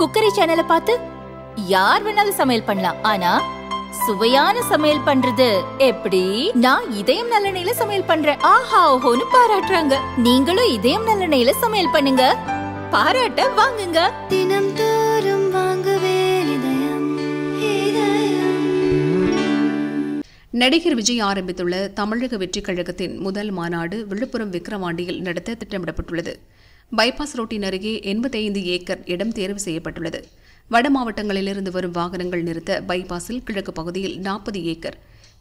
cookery சேனலை பார்த்து யார் வேணாலும் சமையல் பண்ணலாம் ஆனா சுவையான சமையல் பண்றது எப்படி நான் இதயம் நல்லெண்ணெயில சமையல் பண்றேன் ஆஹா ஓஹோன்னு பாராட்டுறாங்க நீங்களும் இதயம் நல்லெண்ணெயில சமையல் பண்ணுங்க பாராட்ட வாங்குங்க தினம் தோறும் நடிகர் விஜய் ஆரம்பித்துள்ள தமிழக வெற்றிக் கழகத்தின் முதல் மாநாடு விழுப்புரம் விக்கிரவாண்டியில் நடத்த திட்டமிடப்பட்டுள்ளது பைபாஸ் ரோட்டின் அருகே எண்பத்தைந்து ஏக்கர் இடம் தேர்வு செய்யப்பட்டுள்ளது வட மாவட்டங்களிலிருந்து வரும் வாகனங்கள் நிறுத்த பைபாஸில் கிழக்கு பகுதியில் நாற்பது ஏக்கர்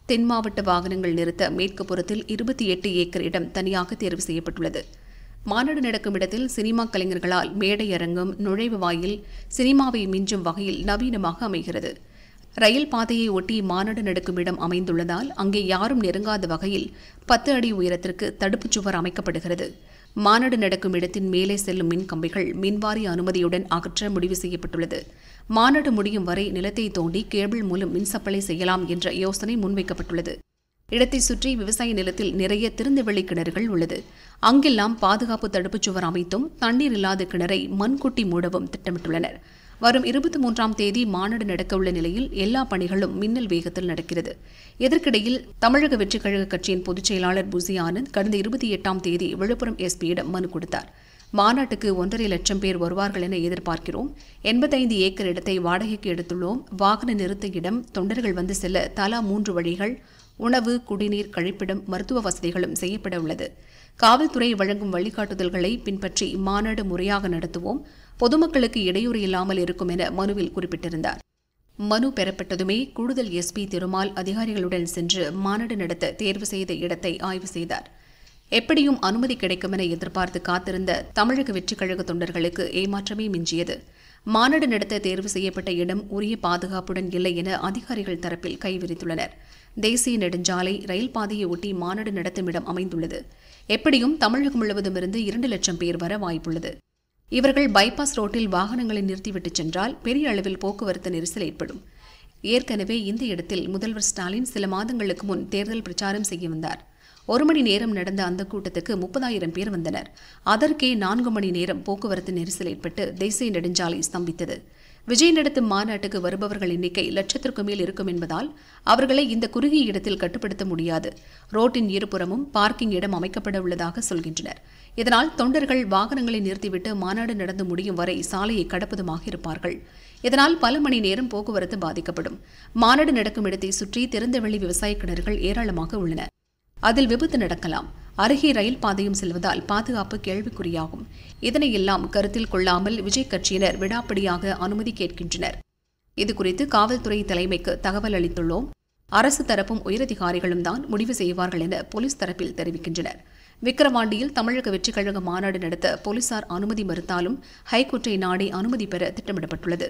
தென் மாவட்ட வாகனங்கள் நிறுத்த மேற்கு புறத்தில் இருபத்தி எட்டு ஏக்கர் இடம் தனியாக தேர்வு செய்யப்பட்டுள்ளது மாநாடு நடக்கும் இடத்தில் சினிமா கலைஞர்களால் மேடை அரங்கம் நுழைவு வாயில் சினிமாவை மிஞ்சும் வகையில் நவீனமாக அமைகிறது ரயில் பாதையை ஒட்டி மாநாடு நடக்கும் இடம் அமைந்துள்ளதால் அங்கே யாரும் நெருங்காத வகையில் பத்து அடி உயரத்திற்கு தடுப்புச் சுவர் அமைக்கப்படுகிறது மாநாடு நடக்கும் இடத்தின் மேலே செல்லும் மின் கம்பிகள் மின்வாரிய அனுமதியுடன் அகற்ற முடிவு செய்யப்பட்டுள்ளது மாநாடு முடியும் வரை நிலத்தை தோண்டி கேபிள் மூலம் மின் சப்ளை செய்யலாம் என்ற யோசனை முன்வைக்கப்பட்டுள்ளது இடத்தை சுற்றி விவசாய நிலத்தில் நிறைய திறந்தவெளி கிணறுகள் உள்ளது அங்கெல்லாம் பாதுகாப்பு தடுப்புச் சுவர் அமைத்தும் தண்ணீர் இல்லாத கிணறை மண்குட்டி மூடவும் திட்டமிட்டுள்ளனர் வரும் இருபத்தி மூன்றாம் தேதி மாநாடு நடக்கவுள்ள நிலையில் எல்லா பணிகளும் மின்னல் வேகத்தில் நடக்கிறது இதற்கிடையில் தமிழக வெற்றிக் கழக கட்சியின் பொதுச் செயலாளர் புசி ஆனந்த் கடந்த இருபத்தி எட்டாம் தேதி விழுப்புரம் எஸ்பியிடம் மனு கொடுத்தார் மாநாட்டுக்கு ஒன்றரை லட்சம் பேர் வருவார்கள் என எதிர்பார்க்கிறோம் எண்பத்தைந்து ஏக்கர் இடத்தை வாடகைக்கு எடுத்துள்ளோம் வாகன நிறுத்த இடம் தொண்டர்கள் வந்து செல்ல தலா மூன்று வழிகள் உணவு குடிநீர் கழிப்பிடம் மருத்துவ வசதிகளும் செய்யப்பட உள்ளது காவல்துறை வழங்கும் வழிகாட்டுதல்களை பின்பற்றி மாநாடு முறையாக நடத்துவோம் பொதுமக்களுக்கு இடையூறு இல்லாமல் இருக்கும் என மனுவில் குறிப்பிட்டிருந்தார் மனு பெறப்பட்டதுமே கூடுதல் எஸ்பி திருமால் அதிகாரிகளுடன் சென்று மாநாடு நடத்த தேர்வு செய்த இடத்தை ஆய்வு செய்தார் எப்படியும் அனுமதி கிடைக்கும் என எதிர்பார்த்து காத்திருந்த தமிழக வெற்றிக் கழக தொண்டர்களுக்கு ஏமாற்றமே மிஞ்சியது மாநாடு நடத்த தேர்வு செய்யப்பட்ட இடம் உரிய பாதுகாப்புடன் இல்லை என அதிகாரிகள் தரப்பில் கைவிரித்துள்ளனர் தேசிய நெடுஞ்சாலை ரயில் பாதையை ஒட்டி மாநாடு நடத்தும் இடம் அமைந்துள்ளது எப்படியும் தமிழகம் முழுவதும் இருந்து இரண்டு லட்சம் பேர் வர வாய்ப்புள்ளது இவர்கள் பைபாஸ் ரோட்டில் வாகனங்களை நிறுத்திவிட்டுச் சென்றால் பெரிய அளவில் போக்குவரத்து நெரிசல் ஏற்படும் ஏற்கனவே இந்த இடத்தில் முதல்வர் ஸ்டாலின் சில மாதங்களுக்கு முன் தேர்தல் பிரச்சாரம் செய்ய வந்தார் ஒரு மணி நேரம் நடந்த அந்த கூட்டத்துக்கு முப்பதாயிரம் பேர் வந்தனர் அதற்கே நான்கு மணி நேரம் போக்குவரத்து நெரிசல் ஏற்பட்டு தேசிய நெடுஞ்சாலை ஸ்தம்பித்தது விஜய் நடத்தும் மாநாட்டுக்கு வருபவர்கள் எண்ணிக்கை லட்சத்திற்கு மேல் இருக்கும் என்பதால் அவர்களை இந்த குறுகிய இடத்தில் கட்டுப்படுத்த முடியாது ரோட்டின் இருபுறமும் பார்க்கிங் இடம் அமைக்கப்பட உள்ளதாக சொல்கின்றனர் இதனால் தொண்டர்கள் வாகனங்களை நிறுத்திவிட்டு மாநாடு நடந்து முடியும் வரை சாலையை கடப்பதுமாக இருப்பார்கள் இதனால் பல மணி நேரம் போக்குவரத்து பாதிக்கப்படும் மாநாடு நடக்கும் இடத்தை சுற்றி திறந்தவெளி விவசாய கிணறுகள் ஏராளமாக உள்ளன அதில் விபத்து நடக்கலாம் அருகே ரயில் பாதையும் செல்வதால் பாதுகாப்பு கேள்விக்குறியாகும் இதனையெல்லாம் கருத்தில் கொள்ளாமல் விஜய் கட்சியினர் விடாப்பிடியாக அனுமதி கேட்கின்றனர் இதுகுறித்து காவல்துறை தலைமைக்கு தகவல் அளித்துள்ளோம் அரசு தரப்பும் உயரதிகாரிகளும் தான் முடிவு செய்வார்கள் என போலீஸ் தரப்பில் தெரிவிக்கின்றனர் விக்கிரவாண்டியில் தமிழக வெற்றிக் கழக மாநாடு நடத்த போலீசார் அனுமதி மறுத்தாலும் ஹைகோர்ட்டை நாடி அனுமதி பெற திட்டமிடப்பட்டுள்ளது